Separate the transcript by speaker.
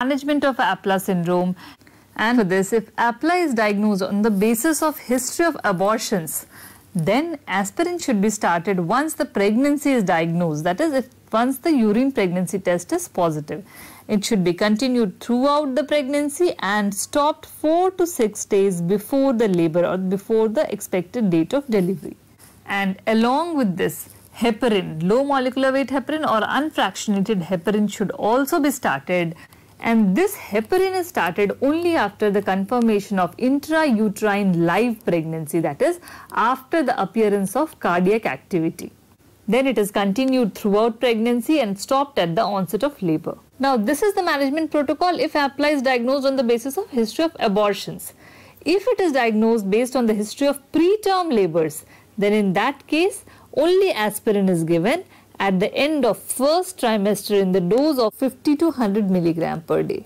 Speaker 1: Management of APLA syndrome and for this if APLA is diagnosed on the basis of history of abortions then aspirin should be started once the pregnancy is diagnosed that is if once the urine pregnancy test is positive it should be continued throughout the pregnancy and stopped 4 to 6 days before the labor or before the expected date of delivery and along with this heparin, low molecular weight heparin or unfractionated heparin should also be started and this heparin is started only after the confirmation of intrauterine live pregnancy that is after the appearance of cardiac activity. Then it is continued throughout pregnancy and stopped at the onset of labor. Now this is the management protocol if apply is diagnosed on the basis of history of abortions. If it is diagnosed based on the history of preterm labors then in that case only aspirin is given at the end of first trimester in the dose of 50 to 100 milligram per day.